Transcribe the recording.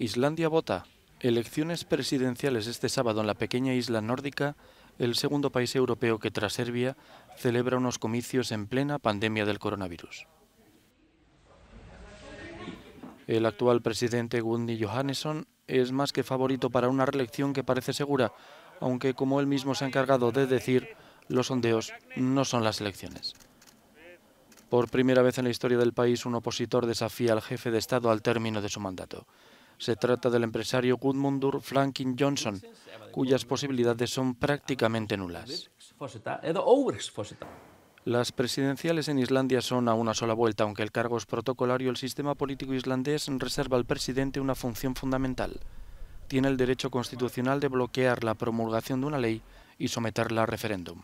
Islandia vota. Elecciones presidenciales este sábado en la pequeña isla nórdica, el segundo país europeo que tras Serbia celebra unos comicios en plena pandemia del coronavirus. El actual presidente Gundy Johannesson es más que favorito para una reelección que parece segura, aunque como él mismo se ha encargado de decir, los sondeos no son las elecciones. Por primera vez en la historia del país, un opositor desafía al jefe de Estado al término de su mandato. Se trata del empresario Gudmundur Franklin Johnson, cuyas posibilidades son prácticamente nulas. Las presidenciales en Islandia son a una sola vuelta, aunque el cargo es protocolario, el sistema político islandés reserva al presidente una función fundamental. Tiene el derecho constitucional de bloquear la promulgación de una ley y someterla a referéndum.